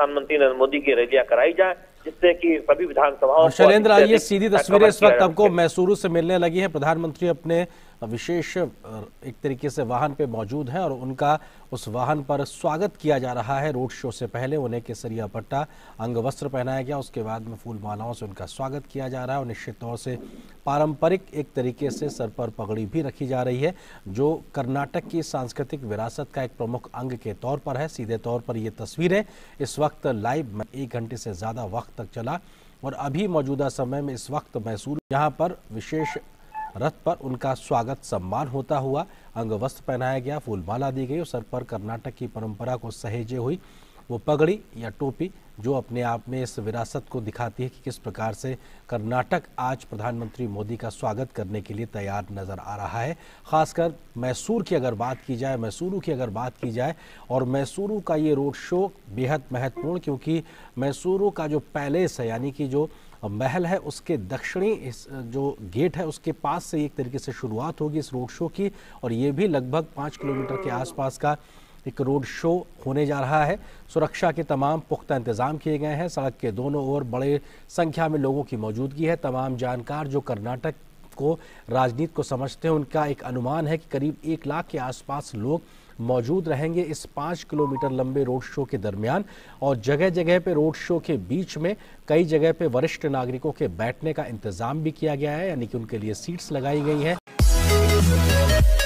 प्रधानमंत्री नरेंद्र मोदी की रैलियां कराई जाए जिससे कि सभी विधानसभाओं शैलेंद्र आइए सीधी तस्वीरें इस वक्त आपको मैसूरू से मिलने लगी है प्रधानमंत्री अपने विशेष एक तरीके से वाहन पे मौजूद हैं और उनका उस वाहन पर स्वागत किया जा रहा है रोड शो से पहले उन्हें केसरिया पट्टा अंगवस्त्र पहनाया गया उसके बाद में फूल मालाओं से उनका स्वागत किया जा रहा है और निश्चित तौर से पारंपरिक एक तरीके से सर पर पगड़ी भी रखी जा रही है जो कर्नाटक की सांस्कृतिक विरासत का एक प्रमुख अंग के तौर पर है सीधे तौर पर ये तस्वीरें इस वक्त लाइव में एक घंटे से ज़्यादा वक्त तक चला और अभी मौजूदा समय में इस वक्त मैसूर यहाँ पर विशेष रथ पर उनका स्वागत सम्मान होता हुआ अंग वस्त्र पहनाया गया फूलमाला दी गई और सर पर कर्नाटक की परंपरा को सहेजे हुई वो पगड़ी या टोपी जो अपने आप में इस विरासत को दिखाती है कि किस प्रकार से कर्नाटक आज प्रधानमंत्री मोदी का स्वागत करने के लिए तैयार नज़र आ रहा है खासकर मैसूर की अगर बात की जाए मैसूरू की अगर बात की जाए और मैसूरू का ये रोड शो बेहद महत्वपूर्ण क्योंकि मैसूरू का जो पैलेस है यानी कि जो महल है उसके दक्षिणी जो गेट है उसके पास से एक तरीके से शुरुआत होगी इस रोड शो की और ये भी लगभग पाँच किलोमीटर के आसपास का एक रोड शो होने जा रहा है सुरक्षा के तमाम पुख्ता इंतजाम किए गए हैं सड़क के दोनों ओर बड़े संख्या में लोगों की मौजूदगी है तमाम जानकार जो कर्नाटक को राजनीति को समझते हैं उनका एक अनुमान है कि करीब एक लाख के आसपास लोग मौजूद रहेंगे इस पाँच किलोमीटर लंबे रोड शो के दरमियान और जगह जगह पे रोड शो के बीच में कई जगह पे वरिष्ठ नागरिकों के बैठने का इंतजाम भी किया गया है यानी कि उनके लिए सीट्स लगाई गई हैं